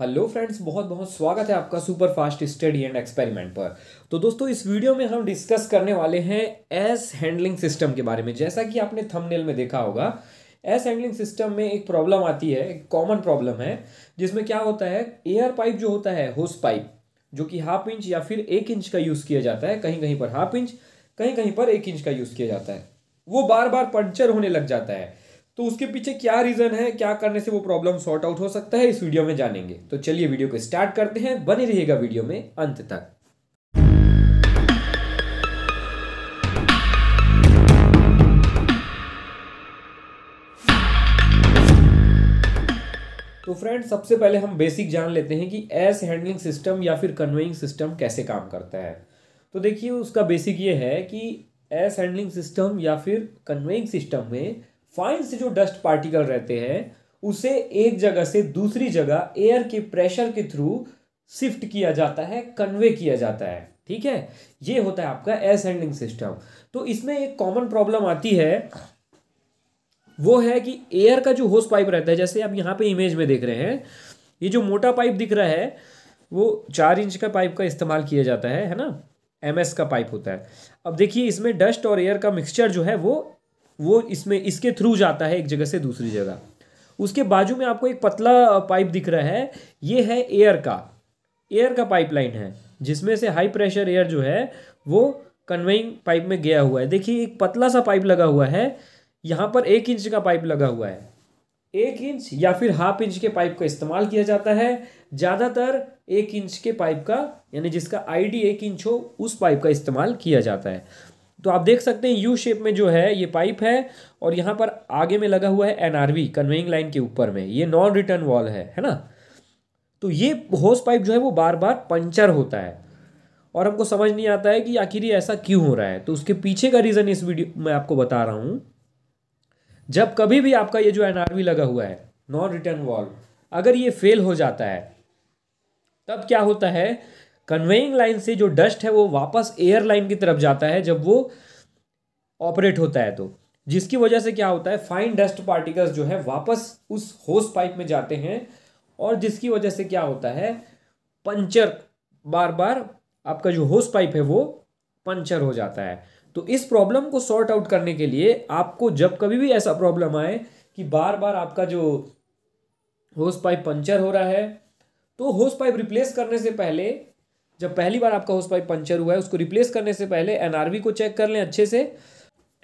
hello friends बहुत बहुत स्वागत है आपका super fast study and experiment पर तो दोस्तों इस वीडियो में हम डिस्कस करने वाले हैं एस हैंडलिंग सिस्टम के बारे में जैसा कि आपने थंबनेल में देखा होगा एस हैंडलिंग सिस्टम में एक प्रॉब्लम आती है एक कॉमन प्रॉब्लम है जिसमें क्या होता है एयर पाइप जो होता है होस पाइप जो कि हाफ इंच या फिर एक इंच का यूज़ किया जाता है कहीं कहीं पर हाफ इंच कहीं कहीं पर एक इंच का यूज़ किया जाता है वो बार बार पंचर होने लग जाता है तो उसके पीछे क्या रीज़न है क्या करने से वो प्रॉब्लम सॉर्ट आउट हो सकता है इस वीडियो में जानेंगे तो चलिए वीडियो को स्टार्ट करते हैं बने रहिएगा वीडियो में अंत तक तो फ्रेंड सबसे पहले हम बेसिक जान लेते हैं कि एस हैंडलिंग सिस्टम या फिर कन्वेइंग सिस्टम कैसे काम करता है तो देखिए उसका बेसिक ये है कि एस हैंडलिंग सिस्टम या फिर कन्वेइंग सिस्टम में फाइन से जो डस्ट पार्टिकल रहते हैं उसे एक जगह से दूसरी जगह एयर के प्रेशर के थ्रू शिफ्ट किया जाता है कन्वे किया जाता है ठीक है ये होता है आपका एयर सेंडिंग सिस्टम तो इसमें एक कॉमन प्रॉब्लम आती है वो है कि एयर का जो होस पाइप रहता है जैसे आप यहाँ पे इमेज में देख रहे हैं ये जो मोटा पाइप दिख रहा है वो चार इंच का पाइप का इस्तेमाल किया जाता है है ना एम का पाइप होता है अब देखिए इसमें डस्ट और एयर का मिक्सचर जो है वो वो इसमें इसके थ्रू जाता है एक जगह से दूसरी जगह उसके बाजू में आपको एक पतला पाइप दिख रहा है ये है एयर का एयर का पाइपलाइन है जिसमें से हाई प्रेशर एयर जो है वो कन्वेइंग पाइप में गया हुआ है देखिए एक पतला सा पाइप लगा हुआ है यहाँ पर एक इंच का पाइप लगा हुआ है एक इंच या फिर हाफ इंच के पाइप का इस्तेमाल किया जाता है ज़्यादातर एक इंच के पाइप का यानी जिसका आईडी एक इंच हो उस पाइप का इस्तेमाल किया जाता है तो आप देख सकते हैं यू शेप में जो है ये पाइप है और यहाँ पर आगे में लगा हुआ है एनआरवी कन्वेइंग लाइन के ऊपर में ये नॉन रिटर्न वॉल है है ना तो ये होस पाइप जो है वो बार बार पंचर होता है और हमको समझ नहीं आता है कि आखिर ये ऐसा क्यों हो रहा है तो उसके पीछे का रीज़न इस वीडियो में आपको बता रहा हूँ जब कभी भी आपका ये जो एनआरवी लगा हुआ है नॉन रिटर्न वॉल अगर ये फेल हो जाता है तब क्या होता है कन्वेइंग लाइन से जो डस्ट है वो वापस एयरलाइन की तरफ जाता है जब वो ऑपरेट होता है तो जिसकी वजह से क्या होता है फाइन डस्ट पार्टिकल्स जो है वापस उस होस पाइप में जाते हैं और जिसकी वजह से क्या होता है पंचर बार बार आपका जो होस पाइप है वो पंचर हो जाता है तो इस प्रॉब्लम को सॉर्ट आउट करने के लिए आपको जब कभी भी ऐसा प्रॉब्लम आए कि बार बार आपका जो होस पाइप पंचर हो रहा है तो होस पाइप रिप्लेस करने से पहले जब पहली बार आपका होस पाइप पंचर हुआ है उसको रिप्लेस करने से पहले एनआरवी को चेक कर लें अच्छे से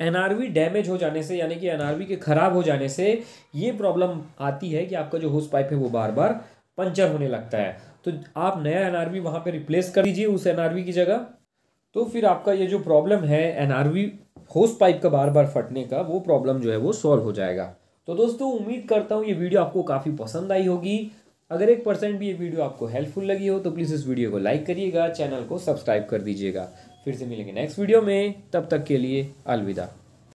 एन डैमेज हो जाने से यानी कि एनआरवी के ख़राब हो जाने से ये प्रॉब्लम आती है कि आपका जो होस पाइप है वो बार बार पंचर होने लगता है तो आप नया एन आर वी वहाँ पर रिप्लेस कर दीजिए उस एन आर की जगह तो फिर आपका ये जो प्रॉब्लम है N R V hose pipe का बार बार फटने का वो प्रॉब्लम जो है वो सॉल्व हो जाएगा तो दोस्तों उम्मीद करता हूँ ये वीडियो आपको काफ़ी पसंद आई होगी अगर एक परसेंट भी ये वीडियो आपको हेल्पफुल लगी हो तो प्लीज़ इस वीडियो को लाइक करिएगा चैनल को सब्सक्राइब कर दीजिएगा फिर से मिलेंगे नेक्स्ट वीडियो में तब तक के लिए अलविदा